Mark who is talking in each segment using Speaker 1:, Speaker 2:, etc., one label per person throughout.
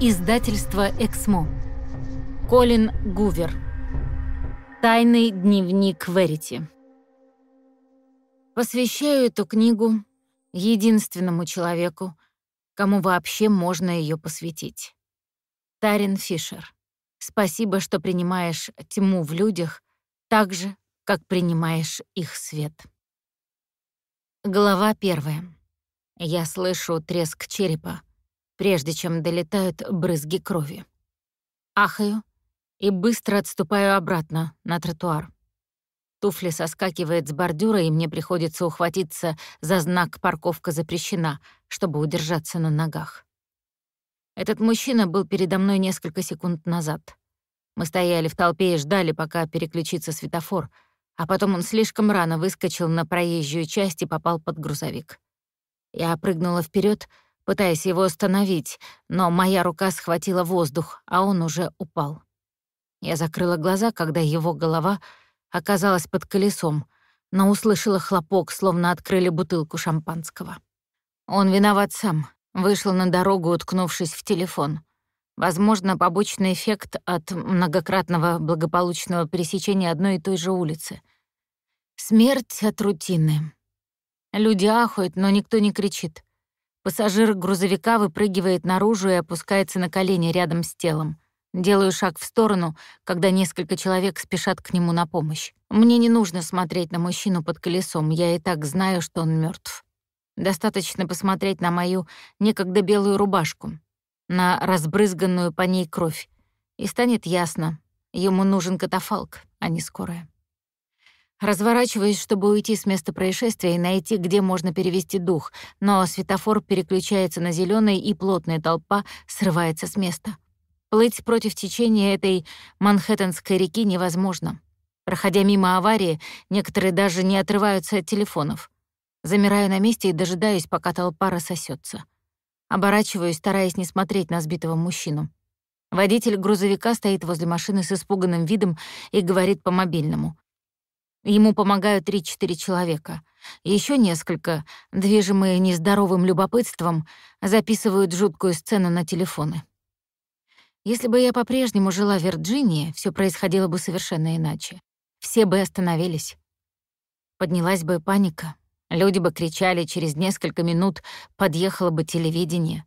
Speaker 1: Издательство «Эксмо». Колин Гувер. Тайный дневник Верити. Посвящаю эту книгу единственному человеку, кому вообще можно ее посвятить. Тарин Фишер. Спасибо, что принимаешь тьму в людях так же, как принимаешь их свет. Глава первая. Я слышу треск черепа прежде чем долетают брызги крови. Ахаю и быстро отступаю обратно на тротуар. Туфли соскакивает с бордюра, и мне приходится ухватиться за знак «Парковка запрещена», чтобы удержаться на ногах. Этот мужчина был передо мной несколько секунд назад. Мы стояли в толпе и ждали, пока переключится светофор, а потом он слишком рано выскочил на проезжую часть и попал под грузовик. Я прыгнула вперед, пытаясь его остановить, но моя рука схватила воздух, а он уже упал. Я закрыла глаза, когда его голова оказалась под колесом, но услышала хлопок, словно открыли бутылку шампанского. Он виноват сам, вышел на дорогу, уткнувшись в телефон. Возможно, побочный эффект от многократного благополучного пересечения одной и той же улицы. Смерть от рутины. Люди ахают, но никто не кричит. Пассажир грузовика выпрыгивает наружу и опускается на колени рядом с телом. Делаю шаг в сторону, когда несколько человек спешат к нему на помощь. Мне не нужно смотреть на мужчину под колесом, я и так знаю, что он мертв. Достаточно посмотреть на мою некогда белую рубашку, на разбрызганную по ней кровь, и станет ясно, ему нужен катафалк, а не скорая. Разворачиваюсь, чтобы уйти с места происшествия и найти, где можно перевести дух, но светофор переключается на зеленый, и плотная толпа срывается с места. Плыть против течения этой манхэттенской реки невозможно. Проходя мимо аварии, некоторые даже не отрываются от телефонов. Замираю на месте и дожидаюсь, пока толпа рассосется. Оборачиваюсь, стараясь не смотреть на сбитого мужчину. Водитель грузовика стоит возле машины с испуганным видом и говорит по мобильному. Ему помогают три-четыре человека. Еще несколько, движимые нездоровым любопытством, записывают жуткую сцену на телефоны. Если бы я по-прежнему жила в Вирджинии, все происходило бы совершенно иначе. Все бы остановились. Поднялась бы паника. Люди бы кричали, через несколько минут подъехало бы телевидение.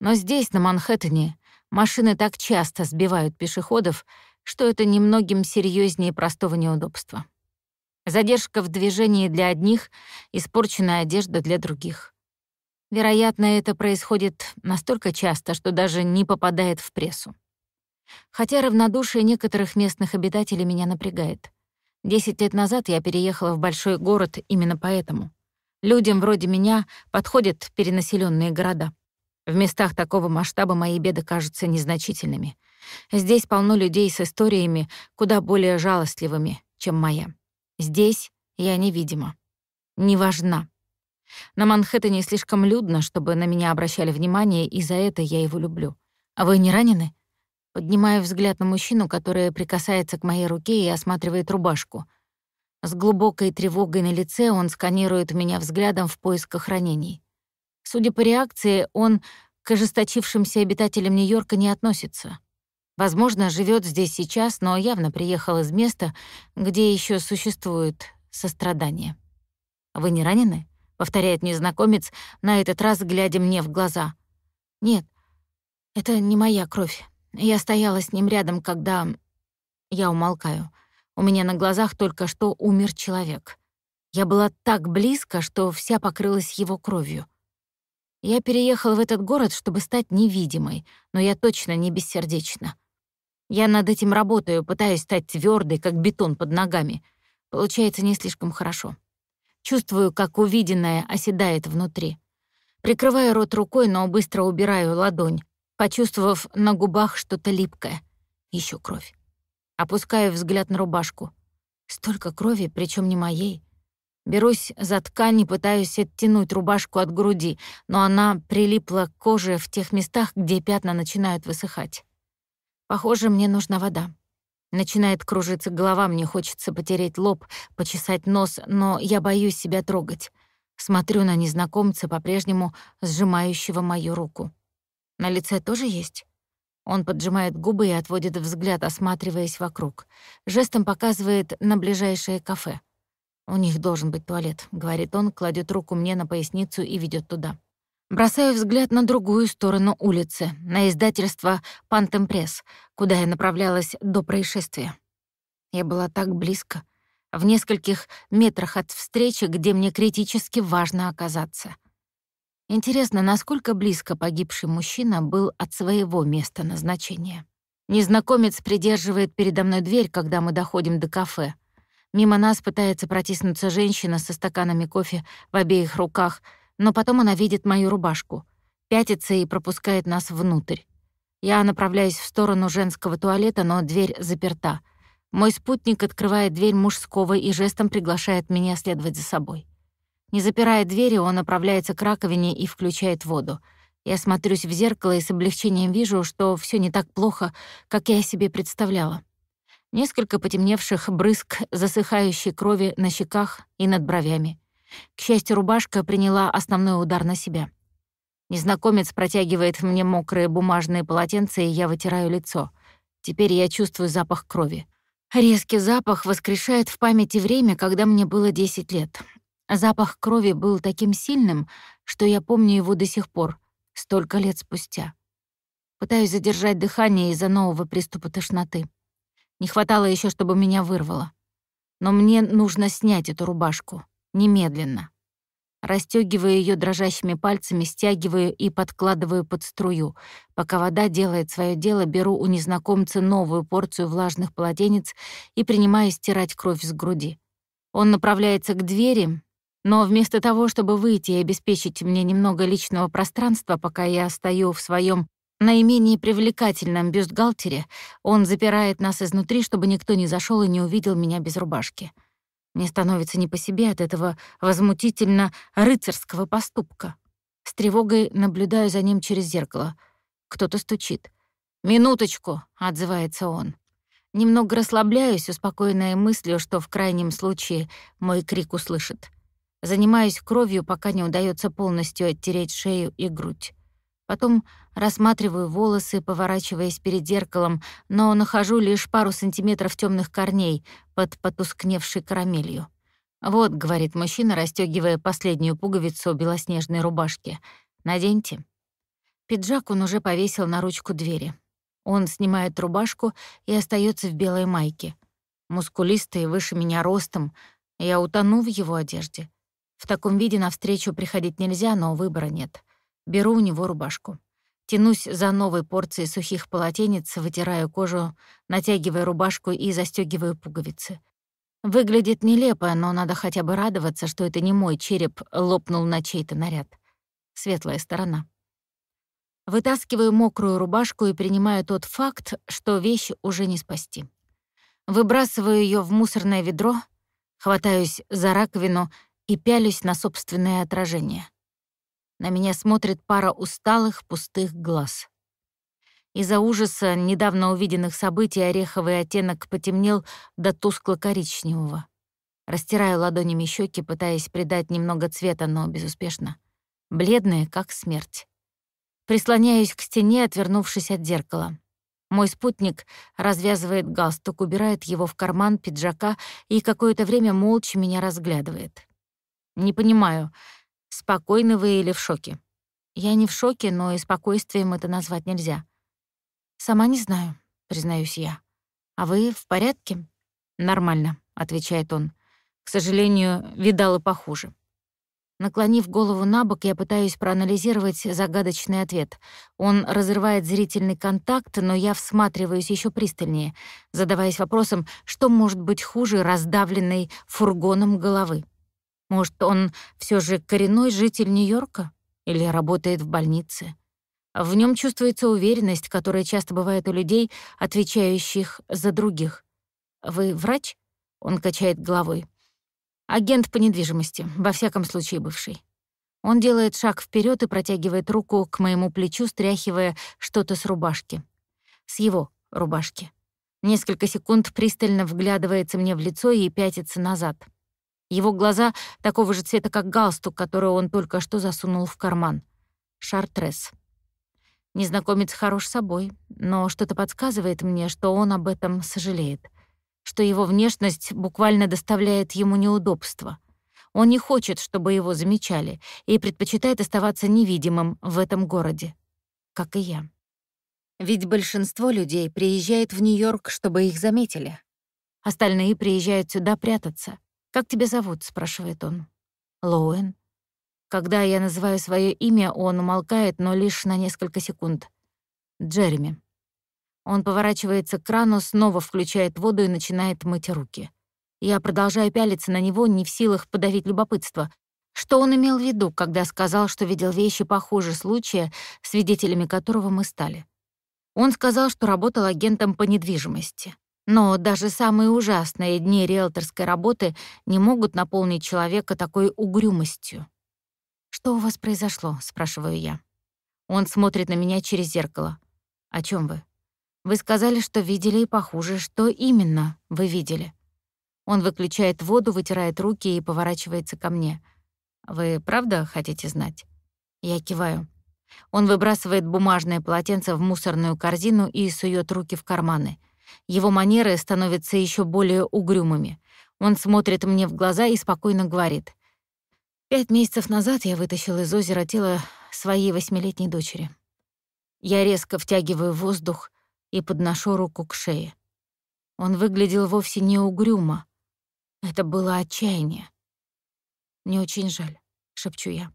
Speaker 1: Но здесь, на Манхэттене, машины так часто сбивают пешеходов, что это немногим серьезнее простого неудобства. Задержка в движении для одних, испорченная одежда для других. Вероятно, это происходит настолько часто, что даже не попадает в прессу. Хотя равнодушие некоторых местных обитателей меня напрягает. Десять лет назад я переехала в большой город именно поэтому. Людям вроде меня подходят перенаселенные города. В местах такого масштаба мои беды кажутся незначительными. Здесь полно людей с историями куда более жалостливыми, чем моя. Здесь я невидима, не важна. На Манхэттене слишком людно, чтобы на меня обращали внимание, и за это я его люблю. А вы не ранены? Поднимаю взгляд на мужчину, который прикасается к моей руке и осматривает рубашку. С глубокой тревогой на лице он сканирует меня взглядом в поисках ранений. Судя по реакции, он к ожесточившимся обитателям Нью-Йорка не относится. Возможно, живет здесь сейчас, но явно приехал из места, где еще существует сострадание. «Вы не ранены?» — повторяет незнакомец, на этот раз глядя мне в глаза. «Нет, это не моя кровь. Я стояла с ним рядом, когда...» Я умолкаю. У меня на глазах только что умер человек. Я была так близко, что вся покрылась его кровью. Я переехала в этот город, чтобы стать невидимой, но я точно не бессердечна. Я над этим работаю, пытаюсь стать твердой, как бетон под ногами. Получается не слишком хорошо. Чувствую, как увиденное оседает внутри. Прикрываю рот рукой, но быстро убираю ладонь, почувствовав на губах что-то липкое. Еще кровь. Опускаю взгляд на рубашку. Столько крови, причем не моей. Берусь за ткань и пытаюсь оттянуть рубашку от груди, но она прилипла к коже в тех местах, где пятна начинают высыхать. Похоже, мне нужна вода. Начинает кружиться голова, мне хочется потереть лоб, почесать нос, но я боюсь себя трогать. Смотрю на незнакомца, по-прежнему сжимающего мою руку. На лице тоже есть? Он поджимает губы и отводит взгляд, осматриваясь вокруг. Жестом показывает на ближайшее кафе. «У них должен быть туалет», — говорит он, кладет руку мне на поясницу и ведет туда. Бросаю взгляд на другую сторону улицы, на издательство «Пантем Пресс», куда я направлялась до происшествия. Я была так близко, в нескольких метрах от встречи, где мне критически важно оказаться. Интересно, насколько близко погибший мужчина был от своего места назначения. Незнакомец придерживает передо мной дверь, когда мы доходим до кафе. Мимо нас пытается протиснуться женщина со стаканами кофе в обеих руках — но потом она видит мою рубашку, пятится и пропускает нас внутрь. Я направляюсь в сторону женского туалета, но дверь заперта. Мой спутник открывает дверь мужского и жестом приглашает меня следовать за собой. Не запирая двери, он направляется к раковине и включает воду. Я смотрюсь в зеркало и с облегчением вижу, что все не так плохо, как я себе представляла. Несколько потемневших брызг засыхающей крови на щеках и над бровями. К счастью, рубашка приняла основной удар на себя. Незнакомец протягивает мне мокрые бумажные полотенца, и я вытираю лицо. Теперь я чувствую запах крови. Резкий запах воскрешает в памяти время, когда мне было 10 лет. Запах крови был таким сильным, что я помню его до сих пор, столько лет спустя. Пытаюсь задержать дыхание из-за нового приступа тошноты. Не хватало еще, чтобы меня вырвало. Но мне нужно снять эту рубашку. Немедленно. Растёгиваю ее дрожащими пальцами, стягиваю и подкладываю под струю. Пока вода делает свое дело, беру у незнакомца новую порцию влажных полотенец и принимаю стирать кровь с груди. Он направляется к двери, но вместо того, чтобы выйти и обеспечить мне немного личного пространства, пока я стою в своем наименее привлекательном бюстгальтере, он запирает нас изнутри, чтобы никто не зашел и не увидел меня без рубашки. Мне становится не по себе от этого возмутительно рыцарского поступка. С тревогой наблюдаю за ним через зеркало. Кто-то стучит. «Минуточку!» — отзывается он. Немного расслабляюсь, успокоенная мыслью, что в крайнем случае мой крик услышит. Занимаюсь кровью, пока не удается полностью оттереть шею и грудь. Потом рассматриваю волосы, поворачиваясь перед зеркалом, но нахожу лишь пару сантиметров темных корней под потускневшей карамелью. «Вот», — говорит мужчина, расстегивая последнюю пуговицу белоснежной рубашки, — «наденьте». Пиджак он уже повесил на ручку двери. Он снимает рубашку и остается в белой майке. Мускулистый, выше меня ростом, я утону в его одежде. В таком виде навстречу приходить нельзя, но выбора нет. Беру у него рубашку. Тянусь за новой порцией сухих полотенец, вытираю кожу, натягивая рубашку и застегиваю пуговицы. Выглядит нелепо, но надо хотя бы радоваться, что это не мой череп лопнул на чей-то наряд. Светлая сторона. Вытаскиваю мокрую рубашку и принимаю тот факт, что вещь уже не спасти. Выбрасываю ее в мусорное ведро, хватаюсь за раковину и пялюсь на собственное отражение — на меня смотрит пара усталых, пустых глаз. Из-за ужаса недавно увиденных событий ореховый оттенок потемнел до тускло-коричневого. Растираю ладонями щеки, пытаясь придать немного цвета, но безуспешно. Бледная, как смерть. Прислоняюсь к стене, отвернувшись от зеркала. Мой спутник развязывает галстук, убирает его в карман пиджака и какое-то время молча меня разглядывает. Не понимаю, Спокойны вы или в шоке? Я не в шоке, но и спокойствием это назвать нельзя. Сама не знаю, признаюсь я. А вы в порядке? Нормально, отвечает он. К сожалению, видала похуже. Наклонив голову на бок, я пытаюсь проанализировать загадочный ответ. Он разрывает зрительный контакт, но я всматриваюсь еще пристальнее, задаваясь вопросом, что может быть хуже раздавленной фургоном головы. Может, он все же коренной житель Нью-Йорка или работает в больнице? В нем чувствуется уверенность, которая часто бывает у людей, отвечающих за других. «Вы врач?» — он качает головой. «Агент по недвижимости, во всяком случае бывший». Он делает шаг вперед и протягивает руку к моему плечу, стряхивая что-то с рубашки. С его рубашки. Несколько секунд пристально вглядывается мне в лицо и пятится назад. Его глаза такого же цвета, как галстук, который он только что засунул в карман. Шартрес. Незнакомец хорош собой, но что-то подсказывает мне, что он об этом сожалеет, что его внешность буквально доставляет ему неудобства. Он не хочет, чтобы его замечали, и предпочитает оставаться невидимым в этом городе, как и я. Ведь большинство людей приезжает в Нью-Йорк, чтобы их заметили. Остальные приезжают сюда прятаться. «Как тебя зовут?» — спрашивает он. «Лоуэн». Когда я называю свое имя, он умолкает, но лишь на несколько секунд. «Джереми». Он поворачивается к крану, снова включает воду и начинает мыть руки. Я продолжаю пялиться на него, не в силах подавить любопытство. Что он имел в виду, когда сказал, что видел вещи похуже случая, свидетелями которого мы стали? Он сказал, что работал агентом по недвижимости. Но даже самые ужасные дни риэлторской работы не могут наполнить человека такой угрюмостью. «Что у вас произошло?» — спрашиваю я. Он смотрит на меня через зеркало. «О чем вы?» «Вы сказали, что видели и похуже. Что именно вы видели?» Он выключает воду, вытирает руки и поворачивается ко мне. «Вы правда хотите знать?» Я киваю. Он выбрасывает бумажное полотенце в мусорную корзину и сует руки в карманы — его манеры становятся еще более угрюмыми. Он смотрит мне в глаза и спокойно говорит. «Пять месяцев назад я вытащил из озера тело своей восьмилетней дочери. Я резко втягиваю воздух и подношу руку к шее. Он выглядел вовсе не угрюмо. Это было отчаяние. «Мне очень жаль», — шепчу я.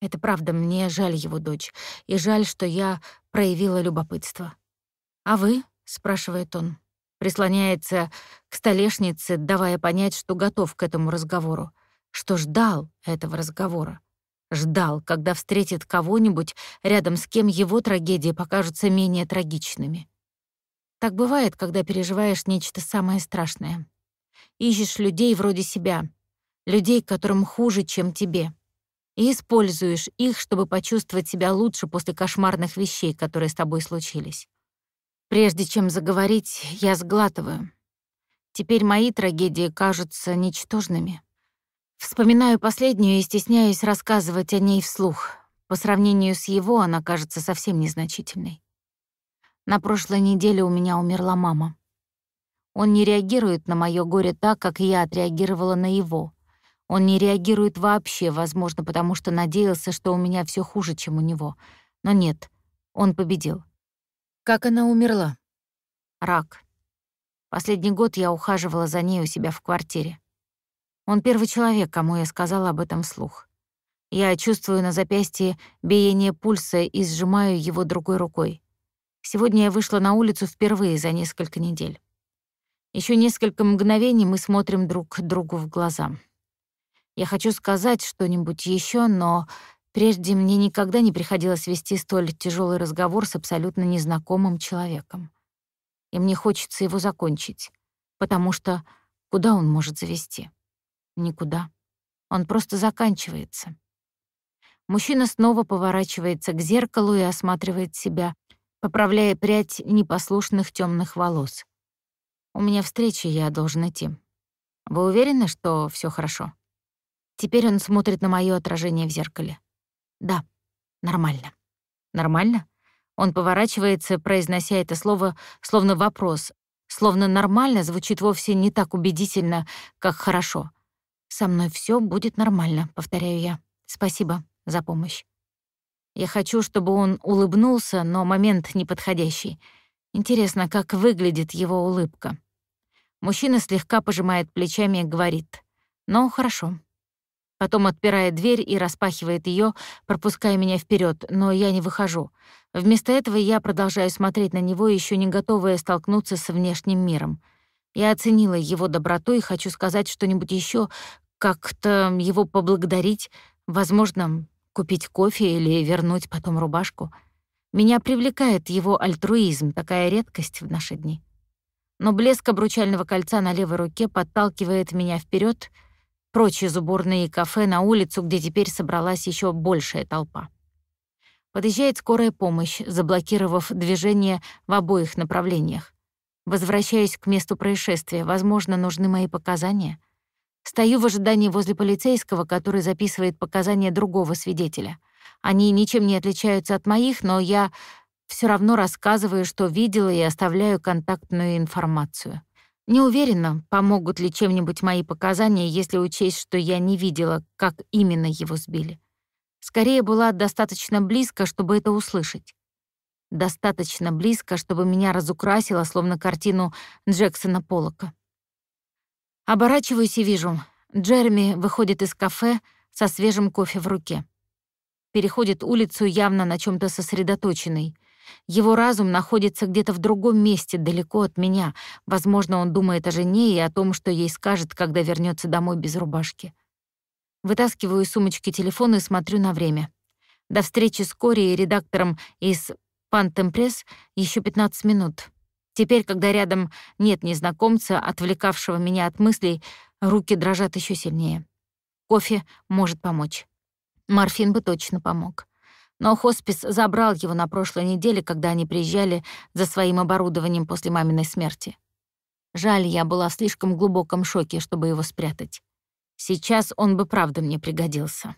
Speaker 1: «Это правда, мне жаль его дочь, и жаль, что я проявила любопытство. А вы?» — спрашивает он. Прислоняется к столешнице, давая понять, что готов к этому разговору, что ждал этого разговора. Ждал, когда встретит кого-нибудь, рядом с кем его трагедии покажутся менее трагичными. Так бывает, когда переживаешь нечто самое страшное. Ищешь людей вроде себя, людей, которым хуже, чем тебе. И используешь их, чтобы почувствовать себя лучше после кошмарных вещей, которые с тобой случились. Прежде чем заговорить, я сглатываю. Теперь мои трагедии кажутся ничтожными. Вспоминаю последнюю и стесняюсь рассказывать о ней вслух. По сравнению с его она кажется совсем незначительной. На прошлой неделе у меня умерла мама. Он не реагирует на мое горе так, как я отреагировала на его. Он не реагирует вообще, возможно, потому что надеялся, что у меня все хуже, чем у него. Но нет, он победил. Как она умерла? Рак. Последний год я ухаживала за ней у себя в квартире. Он первый человек, кому я сказала об этом слух. Я чувствую на запястье биение пульса и сжимаю его другой рукой. Сегодня я вышла на улицу впервые за несколько недель. Еще несколько мгновений мы смотрим друг другу в глаза. Я хочу сказать что-нибудь еще, но Прежде мне никогда не приходилось вести столь тяжелый разговор с абсолютно незнакомым человеком. И мне хочется его закончить, потому что куда он может завести? Никуда. Он просто заканчивается. Мужчина снова поворачивается к зеркалу и осматривает себя, поправляя прядь непослушных темных волос. «У меня встреча, я должен идти. Вы уверены, что все хорошо?» Теперь он смотрит на мое отражение в зеркале. «Да, нормально». «Нормально?» Он поворачивается, произнося это слово словно вопрос, словно «нормально» звучит вовсе не так убедительно, как «хорошо». «Со мной все будет нормально», — повторяю я. «Спасибо за помощь». Я хочу, чтобы он улыбнулся, но момент неподходящий. Интересно, как выглядит его улыбка. Мужчина слегка пожимает плечами и говорит. «Ну, хорошо, Потом отпирает дверь и распахивает ее, пропуская меня вперед, но я не выхожу. Вместо этого я продолжаю смотреть на него, еще не готовая столкнуться со внешним миром. Я оценила его доброту и хочу сказать что-нибудь еще, как-то его поблагодарить, возможно, купить кофе или вернуть потом рубашку. Меня привлекает его альтруизм, такая редкость в наши дни. Но блеск обручального кольца на левой руке подталкивает меня вперед, прочь из уборной и кафе на улицу, где теперь собралась еще большая толпа. Подъезжает скорая помощь, заблокировав движение в обоих направлениях. Возвращаюсь к месту происшествия, возможно, нужны мои показания. Стою в ожидании возле полицейского, который записывает показания другого свидетеля. Они ничем не отличаются от моих, но я все равно рассказываю, что видела, и оставляю контактную информацию. Не уверена, помогут ли чем-нибудь мои показания, если учесть, что я не видела, как именно его сбили. Скорее была достаточно близко, чтобы это услышать. Достаточно близко, чтобы меня разукрасило, словно картину Джексона Поллока. Оборачиваюсь и вижу. Джерми выходит из кафе со свежим кофе в руке. Переходит улицу явно на чем то сосредоточенный. Его разум находится где-то в другом месте, далеко от меня. Возможно, он думает о жене и о том, что ей скажет, когда вернется домой без рубашки. Вытаскиваю из сумочки телефон и смотрю на время. До встречи с Кори и редактором из «Пантемпресс» еще 15 минут. Теперь, когда рядом нет незнакомца, отвлекавшего меня от мыслей, руки дрожат еще сильнее. Кофе может помочь. Морфин бы точно помог но хоспис забрал его на прошлой неделе, когда они приезжали за своим оборудованием после маминой смерти. Жаль, я была в слишком глубоком шоке, чтобы его спрятать. Сейчас он бы правда мне пригодился.